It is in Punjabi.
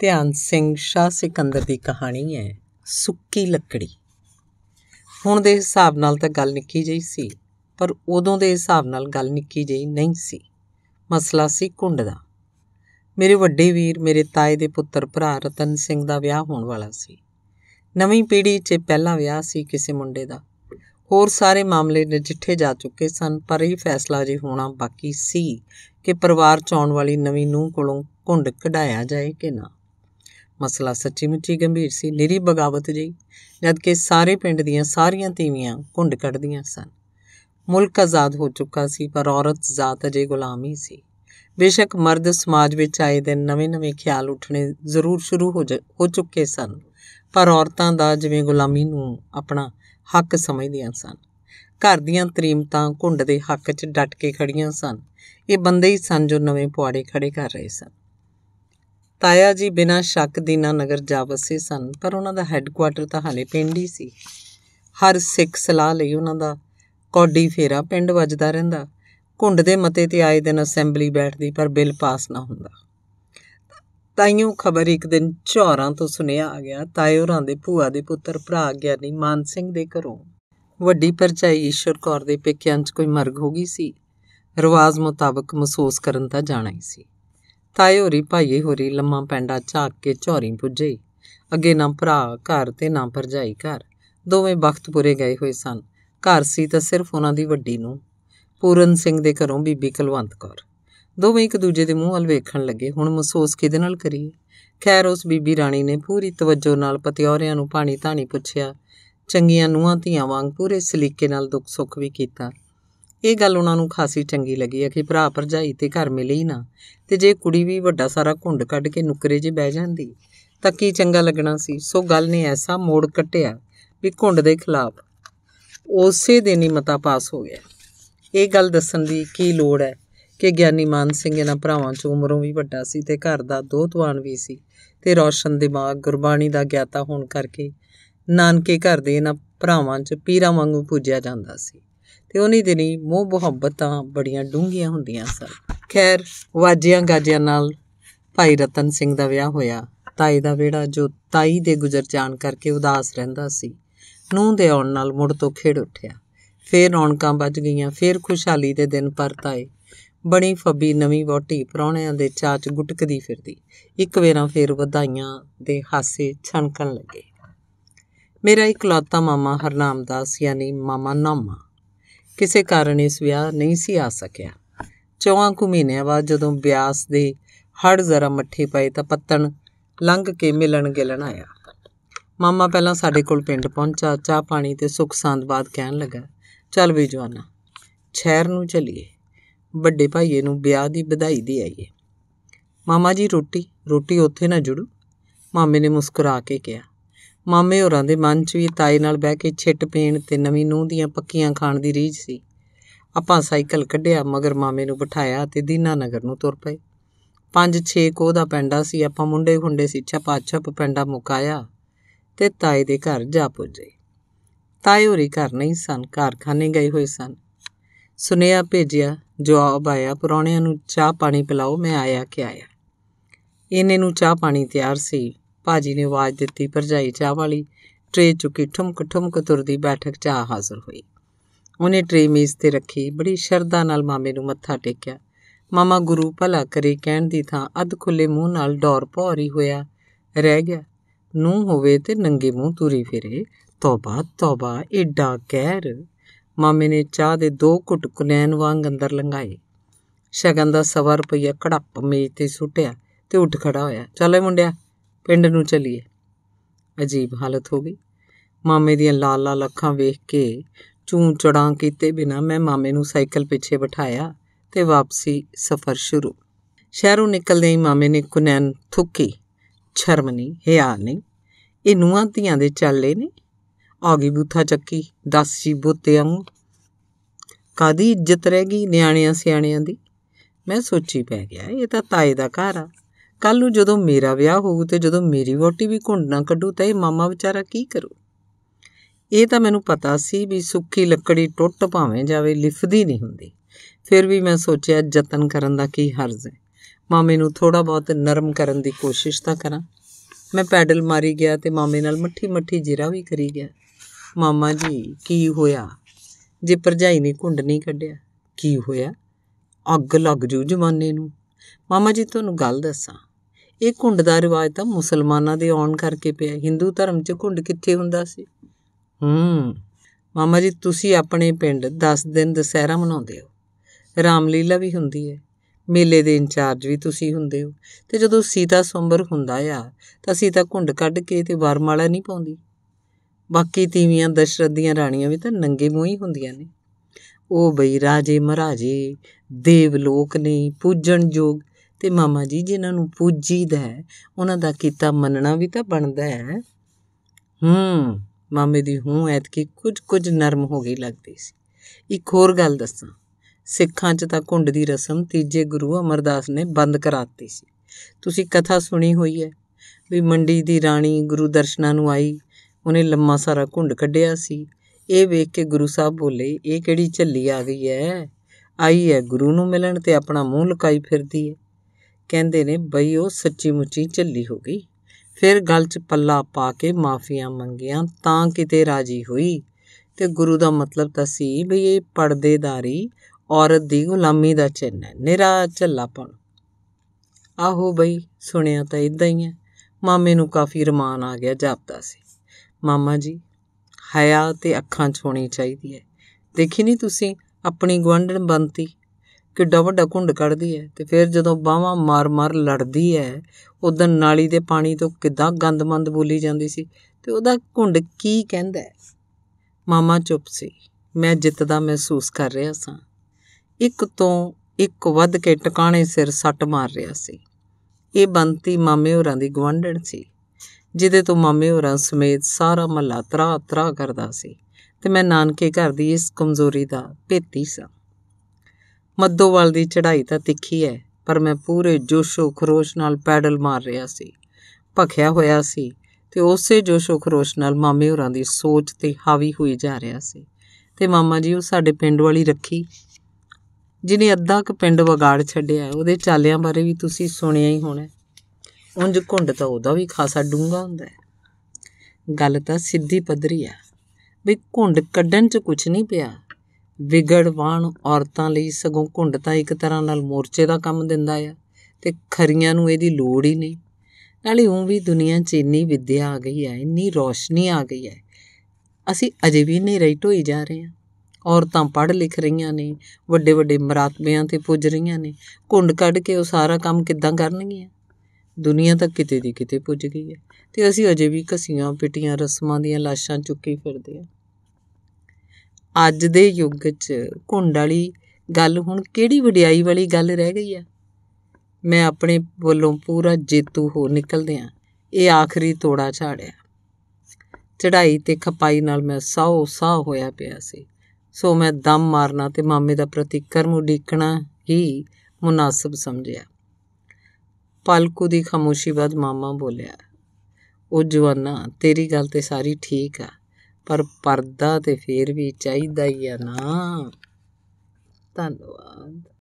ਧਿਆਨ ਸਿੰਘ ਸ਼ਾਹ ਸਿਕੰਦਰ ਦੀ ਕਹਾਣੀ ਹੈ ਸੁੱਕੀ ਲੱਕੜੀ ਹੁਣ ਦੇ ਹਿਸਾਬ ਨਾਲ ਤਾਂ ਗੱਲ ਨਿੱਕੀ ਜਈ ਸੀ ਪਰ ਉਦੋਂ ਦੇ ਹਿਸਾਬ ਨਾਲ ਗੱਲ ਨਿੱਕੀ ਜਈ ਨਹੀਂ ਸੀ ਮਸਲਾ ਸੀ ਕੁੰਡ ਦਾ ਮੇਰੇ ਵੱਡੇ ਵੀਰ ਮੇਰੇ ਤਾਏ ਦੇ ਪੁੱਤਰ ਭਰਾ ਰਤਨ ਸਿੰਘ ਦਾ ਵਿਆਹ ਹੋਣ ਵਾਲਾ ਸੀ ਨਵੀਂ ਪੀੜ੍ਹੀ 'ਚ ਪਹਿਲਾ ਵਿਆਹ ਸੀ ਕਿਸੇ ਮੁੰਡੇ ਦਾ ਹੋਰ ਸਾਰੇ ਮਾਮਲੇ ਨਜਿੱਠੇ ਜਾ ਚੁੱਕੇ ਸਨ ਪਰ ਇਹ ਫੈਸਲਾ ਜੀ ਹੋਣਾ ਬਾਕੀ ਸੀ ਕਿ ਪਰਿਵਾਰ 'ਚ ਆਉਣ ਵਾਲੀ ਨਵੀਂ ਨੂੰਹ ਕੋਲੋਂ ਕੁੰਡ ਕਢਾਇਆ ਜਾਏ ਕਿ ਨਾ ਮਸਲਾ ਸੱਚੀ ਮੁੱਚੀ ਗੰਭੀਰ ਸੀ ਨਿਰੀ ਬਗਾਵਤ ਜਈ ਜਦ ਕਿ ਸਾਰੇ ਪਿੰਡ ਦੀਆਂ ਸਾਰੀਆਂ ਤੀਵੀਆਂ ਘੁੰਡ ਕੱਢਦੀਆਂ ਸਨ ਮੁਲਕ ਆਜ਼ਾਦ ਹੋ ਚੁੱਕਾ ਸੀ ਪਰ ਔਰਤ ਜ਼ਾਤ ਅਜੇ ਗੁਲਾਮੀ ਸੀ ਬੇਸ਼ੱਕ ਮਰਦ ਸਮਾਜ ਵਿੱਚ ਆਏ ਦਿਨ ਨਵੇਂ-ਨਵੇਂ ਖਿਆਲ ਉੱਠਣੇ ਜ਼ਰੂਰ ਸ਼ੁਰੂ ਹੋ ਚੁੱਕੇ ਸਨ ਪਰ ਔਰਤਾਂ ਦਾ ਜਿਵੇਂ ਗੁਲਾਮੀ ਨੂੰ ਆਪਣਾ ਹੱਕ ਸਮਝਦੀਆਂ ਸਨ ਘਰ ਦੀਆਂ ਤਰੀਮਤਾਂ ਘੁੰਡ ਦੇ ਹੱਕ 'ਚ ਡਟ ਕੇ ਖੜੀਆਂ ਸਨ ਇਹ ਬੰਦੇ ਹੀ ਸਨ ਜੋ ਨਵੇਂ ਪੁਆੜੇ ਖੜੇ ਕਰ ਰਹੇ ਸਨ ਤਾਇਆ ਜੀ ਬਿਨਾਂ ਸ਼ੱਕ ਦੀਨਾ ਨਗਰ ਜਾ ਵਸੇ ਸਨ ਪਰ ਉਹਨਾਂ ਦਾ ਹੈੱਡਕੁਆਟਰ ਤਾਂ ਹਾਲੇ ਪਿੰਡ ਹੀ ਸੀ ਹਰ ਸਿੱਖ ਸਲਾਹ ਲਈ ਉਹਨਾਂ ਦਾ ਕੌਡੀ ਫੇਰਾ ਪਿੰਡ ਵੱਜਦਾ ਰਹਿੰਦਾ ਘੁੰਡ ਦੇ ਮਤੇ ਤੇ ਆਏ ਦਿਨ ਅਸੈਂਬਲੀ ਬੈਠਦੀ ਪਰ ਬਿੱਲ ਪਾਸ ਨਾ ਹੁੰਦਾ ਤਾਈਓ ਖਬਰ ਇੱਕ ਦਿਨ ਝੌਰਾਂ ਤੋਂ ਸੁਨੇਹਾ ਆ ਗਿਆ ਰਾਂ ਦੇ ਭੂਆ ਦੇ ਪੁੱਤਰ ਭਰਾ ਗਿਆਨੀ ਮਾਨ ਸਿੰਘ ਦੇ ਘਰੋਂ ਵੱਡੀ ਪਰਚਾਈ ਈਸ਼ਰ ਕੌਰ ਦੇ ਪੇਕਿਆਂ 'ਚ ਕੋਈ ਮਰਗ ਹੋ ਗਈ ਸੀ ਰਿਵਾਜ ਮੁਤਾਬਕ ਮਹਿਸੂਸ ਕਰਨ ਤਾਂ ਜਾਣਾ ਹੀ ਸੀ ਤਾਏ ਹੋਰੀ ਭਾਈਏ ਹੋਰੀ ਲੰਮਾ ਪੈਂਡਾ ਝਾਕ ਕੇ ਝੌਰੀ ਪੁੱਜੇ ਅੱਗੇ ਨਾ ਭਰਾ ਘਰ ਤੇ ਨਾ ਭਰਜਾਈ ਘਰ ਦੋਵੇਂ ਬਖਤਪੁਰੇ ਗਏ ਹੋਏ ਸਨ ਘਰ ਸੀ ਤਾਂ ਸਿਰਫ ਉਹਨਾਂ ਦੀ ਵੱਡੀ ਨੂੰ ਪੂਰਨ ਸਿੰਘ ਦੇ ਘਰੋਂ ਬੀਬੀ ਕਲਵੰਤ ਕੌਰ ਦੋਵੇਂ ਇੱਕ ਦੂਜੇ ਦੇ ਮੂੰਹ ਵੱਲ ਵੇਖਣ ਲੱਗੇ ਹੁਣ ਮਹਿਸੂਸ ਕਿਹਦੇ ਨਾਲ ਕਰੀਏ ਖੈਰ ਉਸ ਬੀਬੀ ਰਾਣੀ ਨੇ ਪੂਰੀ ਤਵੱਜੋ ਨਾਲ ਪਤਿਆਰਿਆਂ ਨੂੰ ਪਾਣੀ ਧਾਣੀ ਪੁੱਛਿਆ ਚੰਗੀਆਂ ਨੂੰਹਾਂ ਧੀਆਂ ਵਾਂਗ ਪੂਰੇ ਸਲੀਕੇ ਨਾਲ ਦੁੱਖ ਸੁੱਖ ਵੀ ਕੀਤਾ ਇਹ ਗੱਲ ਉਹਨਾਂ ਨੂੰ ਖਾਸੀ ਚੰਗੀ ਲੱਗੀ ਕਿ ਭਰਾ ਭਰਜਾਈ ਤੇ ਘਰ ਮਿਲੇ ਹੀ ਨਾ ਤੇ ਜੇ ਕੁੜੀ ਵੀ ਵੱਡਾ ਸਾਰਾ ਘੁੰਡ ਕੱਢ ਕੇ ਨੁਕਰੇ 'ਚ ਬਹਿ ਜਾਂਦੀ ਤਾਂ ਕੀ ਚੰਗਾ ਲੱਗਣਾ ਸੀ ਸੋ ਗੱਲ ਨੇ ਐਸਾ ਮੋੜ ਕੱਟਿਆ ਵੀ ਘੁੰਡ ਦੇ ਖਿਲਾਫ ਉਸੇ ਦਿਨ ਹੀ ਮਤਾ ਪਾਸ ਹੋ ਗਿਆ ਇਹ ਗੱਲ ਦੱਸਣ ਦੀ ਕੀ ਲੋੜ ਹੈ ਕਿ ਗਿਆਨੀ ਮਾਨ ਸਿੰਘ ਇਹਨਾਂ ਭਰਾਵਾਂ 'ਚ ਉਮਰੋਂ ਵੀ ਵੱਡਾ ਸੀ ਤੇ ਘਰ ਦਾ ਦੋਤਵਾਨ ਵੀ ਸੀ ਤੇ ਰੌਸ਼ਨ ਦਿਮਾਗ ਗੁਰਬਾਣੀ ਦਾ ਗਿਆਤਾ ਹੋਣ ਕਰਕੇ ਨਾਨਕੇ ਘਰ ਦੇ ਇਹਨਾਂ ਭਰਾਵਾਂ 'ਚ ਪੀਰਾਂ ਵਾਂਗੂ ਪੂਜਿਆ ਜਾਂਦਾ ਸੀ ਤੇ ਉਹਨੀ ਦਿਨੀ ਮੋਹ ਮੁਹੱਬਤਾਂ ਬੜੀਆਂ ਡੂੰਘੀਆਂ ਹੁੰਦੀਆਂ ਸਨ ਖੈਰ ਵਾਜਿਆਂ ਗਾਜਿਆਂ ਨਾਲ ਭਾਈ ਰਤਨ ਸਿੰਘ ਦਾ ਵਿਆਹ ਹੋਇਆ ਤਾਈ ਦਾ ਵਿਹੜਾ ਜੋ ਤਾਈ ਦੇ ਗੁਜ਼ਰ ਜਾਣ ਕਰਕੇ ਉਦਾਸ ਰਹਿੰਦਾ ਸੀ ਨੂੰ ਦੇ ਆਉਣ ਨਾਲ ਮੁੜ ਤੋਂ ਖੇੜ ਉੱਠਿਆ ਫੇਰ ਰੌਣਕਾਂ ਵੱਜ ਗਈਆਂ ਫੇਰ ਖੁਸ਼ਹਾਲੀ ਦੇ ਦਿਨ ਪਰਤ ਆਏ ਬਣੀ ਫੱਬੀ ਨਵੀਂ ਵੋਟੀ ਪਰੌਣਿਆਂ ਦੇ ਚਾਚ ਗੁਟਕਦੀ ਫਿਰਦੀ ਇੱਕ ਵੇਰਾਂ ਫੇਰ ਵਧਾਈਆਂ ਦੇ ਹਾਸੇ ਛਣਕਣ ਲੱਗੇ ਮੇਰਾ ਇਕਲੌਤਾ ਮਾਮਾ ਹਰਨਾਮ ਦਾਸ ਯਾਨੀ ਮਾਮਾ ਨਾਮਾ ਕਿਸੇ ਕਾਰਨ ਇਸ ਵਿਆਹ ਨਹੀਂ ਸੀ ਆ ਸਕਿਆ ਚੌਹਾਂ ਕੁ ਮਹੀਨਿਆਂ ਬਾਅਦ ਜਦੋਂ ਬਿਆਸ ਦੇ ਹੜ ਜ਼ਰਾ ਮੱਠੇ ਪਏ ਤਾਂ ਪੱਤਣ ਲੰਘ ਕੇ ਮਿਲਣ ਗਿਲਣ ਆਇਆ ਮਾਮਾ ਪਹਿਲਾਂ ਸਾਡੇ ਕੋਲ ਪਿੰਡ ਪਹੁੰਚਾ ਚਾਹ ਪਾਣੀ ਤੇ ਸੁੱਖ ਸੰਦ ਬਾਦ ਕਹਿਣ ਲੱਗਾ ਚੱਲ ਵੀ ਜਵਾਨਾ ਸ਼ਹਿਰ ਨੂੰ ਚਲੀਏ ਵੱਡੇ ਭਾਈਏ ਨੂੰ ਵਿਆਹ ਦੀ ਵਧਾਈ ਦੇ ਆਈਏ ਮਾਮਾ ਜੀ ਰੋਟੀ ਰੋਟੀ ਉੱਥੇ ਨਾ ਜੁੜੂ ਮਾਮੇ ਨੇ ਮੁਸਕਰਾ ਕੇ ਕਿਹਾ ਮਾਮੇ ਹੋਰਾਂ ਦੇ ਮਨ 'ਚ ਵੀ ਤਾਏ ਨਾਲ ਬਹਿ ਕੇ ਛਿੱਟ ਪੀਣ ਤੇ ਨਵੀਂ ਨੂੰਹ ਦੀਆਂ ਪੱਕੀਆਂ ਖਾਣ ਦੀ ਰੀਝ ਸੀ ਆਪਾਂ ਸਾਈਕਲ ਕੱਢਿਆ ਮਗਰ ਮਾਮੇ ਨੂੰ ਬਿਠਾਇਆ ਤੇ ਦੀਨਾ ਨਗਰ ਨੂੰ ਤੁਰ ਪਏ ਪੰਜ 6 ਕੋਹ ਦਾ ਪੈਂਡਾ ਸੀ ਆਪਾਂ ਮੁੰਡੇ ਖੁੰਡੇ ਸੀ ਛਪਾ ਛਪ ਪੈਂਡਾ ਮੁਕਾਇਆ ਤੇ ਤਾਏ ਦੇ ਘਰ ਜਾ ਪੁੱਜੇ ਤਾਏ ਹੋਰੀ ਘਰ ਨਹੀਂ ਸਨ ਕਾਰਖਾਨੇ ਗਏ ਹੋਏ ਸਨ ਸੁਨੇਹਾ ਭੇਜਿਆ ਜਵਾਬ ਆਇਆ ਪੁਰਾਣਿਆਂ ਨੂੰ ਚਾਹ ਪਾਣੀ ਪਿਲਾਓ ਮੈਂ ਆਇਆ ਕਿ ਆਇਆ ਇਹਨੇ ਨੂੰ ਚਾਹ ਪਾਣੀ ਤਿਆਰ ਸੀ ਭਾਜੀ ਨੇ ਆਵਾਜ਼ ਦਿੱਤੀ ਭਰਜਾਈ ਚਾਹ ਵਾਲੀ ਟਰੇ ਚੁੱਕੀ ਠੁਮਕ ਠੁਮਕ ਤੁਰਦੀ ਬੈਠਕ 'ਚ ਆ ਹਾਜ਼ਰ ਹੋਈ ਉਹਨੇ ਟਰੇ ਮੇਜ਼ ਤੇ ਰੱਖੀ ਬੜੀ ਸ਼ਰਧਾ ਨਾਲ ਮਾਮੇ ਨੂੰ ਮੱਥਾ ਟੇਕਿਆ ਮਾਮਾ ਗੁਰੂ ਭਲਾ ਕਰੇ ਕਹਿਣ ਦੀ ਥਾਂ ਅੱਧ ਖੁੱਲੇ ਮੂੰਹ ਨਾਲ ਡੌਰ ਭੌਰੀ ਹੋਇਆ ਰਹਿ ਗਿਆ ਨੂੰ ਹੋਵੇ ਤੇ ਨੰਗੇ ਮੂੰਹ ਤੁਰੀ ਫਿਰੇ ਤੌਬਾ ਤੌਬਾ ਏਡਾ ਕਹਿਰ ਮਾਮੇ ਨੇ ਚਾਹ ਦੇ ਦੋ ਘੁੱਟ ਕੁਨੈਨ ਵਾਂਗ ਅੰਦਰ ਲੰਘਾਏ ਸ਼ਗਨ ਦਾ ਪਈ ਰੁਪਈਆ ਕੜੱਪ ਮੇਜ਼ ਤੇ ਸੁੱਟਿਆ ਤੇ ਉੱਠ ਖੜਾ ਹੋਇਆ ਚੱਲੇ ਮੁੰਡਿਆ ਪਿੰਡ ਨੂੰ ਚਲੀਏ ਅਜੀਬ ਹਾਲਤ ਹੋ ਗਈ ਮਾਮੇ ਦੀਆਂ ਲਾਲ-ਲਾਲ ਅੱਖਾਂ ਵੇਖ ਕੇ ਚੂੰ ਚੜਾਂ ਕੀਤੇ ਬਿਨਾ ਮੈਂ ਮਾਮੇ ਨੂੰ ਸਾਈਕਲ ਪਿੱਛੇ ਬਿਠਾਇਆ ਤੇ ਵਾਪਸੀ ਸਫ਼ਰ ਸ਼ੁਰੂ ਸ਼ਹਿਰੋਂ ਨਿਕਲਦੇ ਹੀ ਮਾਮੇ ਨੇ ਕੁਨੈਨ ਥੁੱਕੀ ਸ਼ਰਮ ਨਹੀਂ ਹਿਆ ਨਹੀਂ ਇਹ ਨੂਆਂ ਧੀਆਂ ਦੇ ਚਾਲੇ ਨੇ ਆ ਗਈ ਬੂਥਾ ਚੱਕੀ ਦੱਸ ਜੀ ਬੁੱਤਿਆਂ ਕਾਦੀ ਇੱਜ਼ਤ ਰਹਿ ਗਈ ਨਿਆਣਿਆਂ ਸਿਆਣਿਆਂ ਦੀ ਮੈਂ ਸੋਚੀ ਪੈ ਗਿਆ ਇਹ ਤਾਂ ਤਾਏ ਦਾ ਘਰ ਆ ਕੱਲ ਨੂੰ ਜਦੋਂ ਮੇਰਾ ਵਿਆਹ ਹੋਊ ਤੇ ਜਦੋਂ ਮੇਰੀ ਵੋਟੀ ਵੀ ਘੁੰਡ ਨਾ ਕੱਢੂ ਤਾਂ ਇਹ ਮਾਮਾ ਵਿਚਾਰਾ ਕੀ ਕਰੂ ਇਹ ਤਾਂ ਮੈਨੂੰ ਪਤਾ ਸੀ ਵੀ ਸੁੱਕੀ ਲੱਕੜੀ ਟੁੱਟ ਭਾਵੇਂ ਜਾਵੇ ਲਿਫਦੀ ਨਹੀਂ ਹੁੰਦੀ ਫਿਰ ਵੀ ਮੈਂ ਸੋਚਿਆ ਯਤਨ ਕਰਨ ਦਾ ਕੀ ਹਰਜ਼ ਹੈ ਮਾਮੇ ਨੂੰ ਥੋੜਾ ਬਹੁਤ ਨਰਮ ਕਰਨ ਦੀ ਕੋਸ਼ਿਸ਼ ਤਾਂ ਕਰਾਂ ਮੈਂ ਪੈਡਲ ਮਾਰੀ ਗਿਆ ਤੇ ਮਾਮੇ ਨਾਲ ਮੱਠੀ ਮੱਠੀ ਜਿਰਾ ਵੀ ਕਰੀ ਗਿਆ ਮਾਮਾ ਜੀ ਕੀ ਹੋਇਆ ਜੇ ਪਰਜਾਈ ਨੇ ਘੁੰਡ ਨਹੀਂ ਕੱਢਿਆ ਕੀ ਹੋਇਆ ਅੱਗ ਲੱਗ ਜੂ ਜਮਾਨੇ ਨੂੰ ਮਾਮਾ ਜੀ ਤੁਹਾਨੂੰ ਗੱਲ ਦੱਸਾਂ ਇਹ ਘੁੰਡ ਦਾ ਰਿਵਾਜ ਤਾਂ ਮੁਸਲਮਾਨਾਂ ਦੇ ਆਉਣ ਕਰਕੇ ਪਿਆ ਹਿੰਦੂ ਧਰਮ 'ਚ ਘੁੰਡ ਕਿੱਥੇ ਹੁੰਦਾ ਸੀ ਹੂੰ ਮਾਮਾ ਜੀ ਤੁਸੀਂ ਆਪਣੇ ਪਿੰਡ 10 ਦਿਨ ਦਸਹਿਰਾ ਮਨਾਉਂਦੇ ਹੋ ਰਾਮਲੀਲਾ ਵੀ ਹੁੰਦੀ ਹੈ ਮੇਲੇ ਦੇ ਇੰਚਾਰਜ ਵੀ ਤੁਸੀਂ ਹੁੰਦੇ ਹੋ ਤੇ ਜਦੋਂ ਸੀਤਾ ਸੰਬਰ ਹੁੰਦਾ ਆ ਤਾਂ ਸੀਤਾ ਘੁੰਡ ਕੱਢ ਕੇ ਤੇ ਵਰਮਾਲਾ ਨਹੀਂ ਪਾਉਂਦੀ ਬਾਕੀ ਤੀਵੀਆਂ ਦਸ਼ਰਤ ਦੀਆਂ ਰਾਣੀਆਂ ਵੀ ਤਾਂ ਨੰਗੇ ਮੂੰਹ ਹੀ ਹੁੰਦੀਆਂ ਨੇ ਉਹ ਬਈ ਰਾਜੇ ਮਹਾਰਾਜੇ ਦੇਵ ਲੋਕ ਨੇ ਪੂਜਣ ਯੋਗ ਤੇ ਮਾਮਾ ਜੀ ਜਿਨ੍ਹਾਂ ਨੂੰ ਪੂਜੀਦਾ ਹੈ ਉਹਨਾਂ ਦਾ ਕੀਤਾ ਮੰਨਣਾ ਵੀ ਤਾਂ ਬਣਦਾ ਹੈ ਹੂੰ ਮਾਮੇ ਦੀ ਹੂੰ ਐਤਕੀ ਕੁਝ ਕੁਝ ਨਰਮ ਹੋ ਗਈ ਲੱਗਦੀ ਸੀ ਇੱਕ ਹੋਰ ਗੱਲ ਦੱਸਾਂ ਸਿੱਖਾਂ 'ਚ ਤਾਂ ਕੁੰਡ ਦੀ ਰਸਮ ਤੀਜੇ ਗੁਰੂ ਅਮਰਦਾਸ ਨੇ ਬੰਦ ਕਰਾਤੀ ਸੀ ਤੁਸੀਂ ਕਥਾ ਸੁਣੀ ਹੋਈ ਹੈ ਵੀ ਮੰਡੀ ਦੀ ਰਾਣੀ ਗੁਰੂ ਦਰਸ਼ਨਾਂ ਨੂੰ ਆਈ ਉਹਨੇ ਲੰਮਾ ਸਾਰਾ ਕੁੰਡ ਕੱਢਿਆ ਸੀ ਇਹ ਵੇਖ ਕੇ ਗੁਰੂ ਸਾਹਿਬ ਬੋਲੇ ਇਹ ਕਿਹੜੀ ਝੱਲੀ ਆ ਗਈ ਹੈ ਆਈ ਹੈ ਗੁਰੂ ਨੂੰ ਮਿਲਣ ਤੇ ਆਪਣਾ ਮੂੰਹ ਲੁਕਾਈ ਫਿਰਦੀ ਹੈ ਕਹਿੰਦੇ ਨੇ ਬਈ ਉਹ ਸੱਚੀ ਮੁੱਚੀ ਝੱਲੀ ਹੋ ਗਈ ਫਿਰ ਗਲ 'ਚ ਪੱਲਾ ਪਾ ਕੇ ਮਾਫੀਆਂ ਮੰਗੀਆਂ ਤਾਂ ਕਿਤੇ ਰਾਜੀ ਹੋਈ ਤੇ ਗੁਰੂ ਦਾ ਮਤਲਬ ਤਾਂ ਸੀ ਬਈ ਇਹ ਪਰਦੇਦਾਰੀ ਔਰਤ ਦੀ ਗੁਲਾਮੀ ਦਾ ਚਿੰਨ ਹੈ ਨਿਰਾ ਝੱਲਾਪਣ ਆਹੋ ਬਈ ਸੁਣਿਆ ਤਾਂ ਇਦਾਂ ਹੀ ਹੈ ਮਾਮੇ ਨੂੰ ਕਾਫੀ ਰਮਾਨ ਆ ਗਿਆ ਜਾਪਦਾ ਸੀ ਮਾਮਾ ਜੀ ਹਯਾ ਤੇ ਅੱਖਾਂ 'ਚ ਹੋਣੀ ਚਾਹੀਦੀ ਹੈ ਦੇਖੀ ਨਹੀਂ ਤੁਸੀਂ ਆਪਣੀ ਗਵੰਡਣ ਬੰਤੀ ਕਿੱਡਾ ਵੱਡਾ ਘੁੰਡ ਕੱਢਦੀ ਹੈ ਤੇ ਫਿਰ ਜਦੋਂ ਬਾਹਾਂ ਮਾਰ-ਮਾਰ ਲੜਦੀ ਹੈ ਉਦੋਂ ਨਾਲੀ ਦੇ ਪਾਣੀ ਤੋਂ ਕਿੱਦਾਂ ਗੰਦਮੰਦ ਬੋਲੀ ਜਾਂਦੀ ਸੀ ਤੇ ਉਹਦਾ ਘੁੰਡ ਕੀ ਕਹਿੰਦਾ ਮਾਮਾ ਚੁੱਪ ਸੀ ਮੈਂ ਜਿੱਤਦਾ ਮਹਿਸੂਸ ਕਰ ਰਿਹਾ ਸਾਂ ਇੱਕ ਤੋਂ ਇੱਕ ਵੱਧ ਕੇ ਟਿਕਾਣੇ ਸਿਰ ਸੱਟ ਮਾਰ ਰਿਹਾ ਸੀ ਇਹ ਬੰਤੀ ਮਾਮੇ ਹੋਰਾਂ ਦੀ ਗਵੰਡਣ ਸੀ ਜਿਹਦੇ ਤੋਂ ਮਾਮੇ ਹੋਰਾਂ ਸਮੇਤ ਸਾਰਾ ਮਹੱਲਾ ਤਰਾ ਤਰਾ ਕਰਦਾ ਸੀ ਤੇ ਮੈਂ ਨਾਨਕੇ ਘਰ ਦੀ ਇਸ ਕਮਜ਼ੋਰੀ ਦਾ ਭੇਤੀ ਸਾਂ ਮੱਦੋਵਾਲ ਦੀ ਚੜ੍ਹਾਈ ਤਾਂ ਤਿੱਖੀ ਐ ਪਰ ਮੈਂ ਪੂਰੇ ਜੋਸ਼ੋ ਖਰੋਸ਼ ਨਾਲ ਪੈਡਲ ਮਾਰ ਰਿਹਾ ਸੀ ਭਖਿਆ ਹੋਇਆ ਸੀ ਤੇ ਉਸੇ ਜੋਸ਼ੋ ਖਰੋਸ਼ ਨਾਲ ਮਾਮੇ ਹੋਰਾਂ ਦੀ ਸੋਚ ਤੇ ਹਾਵੀ ਹੋਈ ਜਾ ਰਿਹਾ ਸੀ ਤੇ ਮਾਮਾ ਜੀ ਉਹ ਸਾਡੇ ਪਿੰਡ ਵਾਲੀ ਰੱਖੀ ਜਿਨੇ ਅੱਧਾ ਕੁ ਪਿੰਡ ਵਿਗਾੜ ਛੱਡਿਆ ਉਹਦੇ ਚਾਲਿਆਂ ਬਾਰੇ ਵੀ ਤੁਸੀਂ ਸੁਣਿਆ ਹੀ ਹੋਣਾ ਉੰਜ ਘੁੰਡ ਤਾਂ ਉਹਦਾ ਵੀ ਖਾਸਾ ਡੂੰਗਾ ਹੁੰਦਾ ਹੈ ਗੱਲ ਤਾਂ ਸਿੱਧੀ ਪਧਰੀ ਆ ਵੀ ਘੁੰਡ ਕੱਢਣ 'ਚ ਕੁਝ ਨਹੀਂ ਪਿਆ ਵਿਗੜਵਾਣ ਔਰਤਾਂ ਲਈ ਸਗੋਂ ਘੁੰਡ ਤਾਂ ਇੱਕ ਤਰ੍ਹਾਂ ਨਾਲ ਮੋਰਚੇ ਦਾ ਕੰਮ ਦਿੰਦਾ ਆ ਤੇ ਖਰੀਆਂ ਨੂੰ ਇਹਦੀ ਲੋੜ ਹੀ ਨਹੀਂ ਨਾਲੇ ਉਹ ਵੀ ਦੁਨੀਆ 'ਚ ਇੰਨੀ ਵਿਦਿਆ ਆ ਗਈ ਆ ਇੰਨੀ ਰੋਸ਼ਨੀ ਆ ਗਈ ਆ ਅਸੀਂ ਅਜੇ ਵੀ ਨਹੀਂ ਰਹਿ ਢੋਈ ਜਾ ਰਹੇ ਆ ਔਰਤਾਂ ਪੜ੍ਹ ਲਿਖ ਰਹੀਆਂ ਨੇ ਵੱਡੇ ਵੱਡੇ ਮਰਾਤਬਿਆਂ ਤੇ ਪੁੱਜ ਰਹੀਆਂ ਨੇ ਘੁੰਡ ਕੱਢ ਕੇ ਉਹ ਸਾਰਾ ਕੰਮ ਕਿੱਦਾਂ ਕਰਨਗੀਆਂ ਦੁਨੀਆ ਤਾਂ ਕਿਤੇ ਦੀ ਕਿਤੇ ਪੁੱਜ ਗਈ ਹੈ ਤੇ ਅਸੀਂ ਅਜੇ ਵੀ ਕਸੀਆਂ ਪਿਟੀਆਂ ਰਸਮਾਂ ਦੀਆਂ ਲਾਸ਼ਾਂ ਚੁੱਕੀ ਫਿਰਦੇ ਆ ਅੱਜ ਦੇ ਯੁੱਗ 'ਚ ਘੁੰਡ ਵਾਲੀ ਗੱਲ ਹੁਣ ਕਿਹੜੀ ਵਡਿਆਈ ਵਾਲੀ ਗੱਲ ਰਹਿ ਗਈ ਆ ਮੈਂ ਆਪਣੇ ਵੱਲੋਂ ਪੂਰਾ ਜੇਤੂ ਹੋ ਨਿਕਲਦਿਆਂ ਇਹ ਆਖਰੀ ਤੋੜਾ ਝਾੜਿਆ ਚੜਾਈ ਤੇ ਖਪਾਈ ਨਾਲ ਮੈਂ ਸਾਹ ਸਾਹ ਹੋਇਆ ਪਿਆ ਸੀ ਸੋ ਮੈਂ ਦਮ ਮਾਰਨਾ ਤੇ ਮਾਮੇ ਦਾ ਪ੍ਰਤੀਕਰਮ ਉਡੀਕਣਾ ਹੀ ਮੁਨਾਸਬ ਸਮਝਿਆ ਪਲਕੂ ਦੀ ਖਾਮੋਸ਼ੀ ਬਾਅਦ ਮਾਮਾ ਬੋਲਿਆ ਉਹ ਜਵਾਨਾ ਤੇਰੀ ਗੱਲ ਤੇ ਸਾਰੀ ਠੀਕ ਆ ਪਰ ਪਰਦਾ ਤੇ ਫੇਰ ਵੀ ਚਾਹੀਦਾ ਹੀ ਆ ਨਾ ਧੰਨਵਾਦ